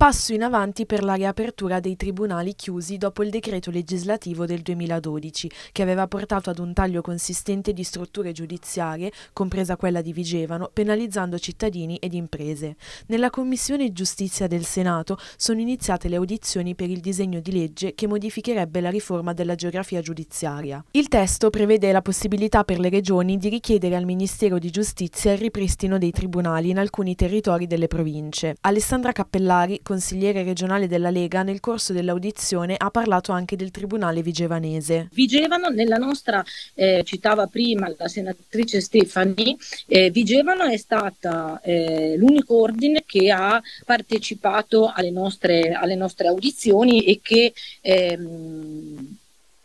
Passo in avanti per la riapertura dei tribunali chiusi dopo il decreto legislativo del 2012, che aveva portato ad un taglio consistente di strutture giudiziarie, compresa quella di Vigevano, penalizzando cittadini ed imprese. Nella Commissione Giustizia del Senato sono iniziate le audizioni per il disegno di legge che modificherebbe la riforma della geografia giudiziaria. Il testo prevede la possibilità per le regioni di richiedere al Ministero di Giustizia il ripristino dei tribunali in alcuni territori delle province. Alessandra Cappellari, consigliere regionale della Lega nel corso dell'audizione ha parlato anche del Tribunale vigevanese. Vigevano nella nostra, eh, citava prima la senatrice Stefani, eh, Vigevano è stata eh, l'unico ordine che ha partecipato alle nostre, alle nostre audizioni e che ehm,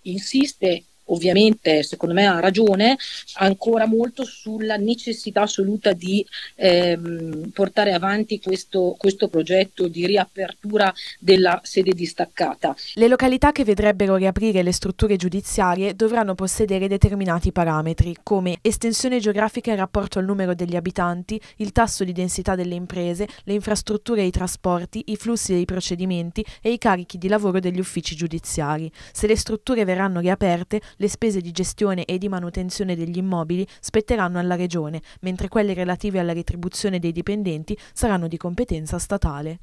insiste ovviamente secondo me ha ragione, ancora molto sulla necessità assoluta di ehm, portare avanti questo, questo, progetto di riapertura della sede distaccata. Le località che vedrebbero riaprire le strutture giudiziarie dovranno possedere determinati parametri come estensione geografica in rapporto al numero degli abitanti, il tasso di densità delle imprese, le infrastrutture e i trasporti, i flussi dei procedimenti e i carichi di lavoro degli uffici giudiziari. Se le strutture verranno riaperte, le spese di gestione e di manutenzione degli immobili spetteranno alla Regione, mentre quelle relative alla retribuzione dei dipendenti saranno di competenza statale.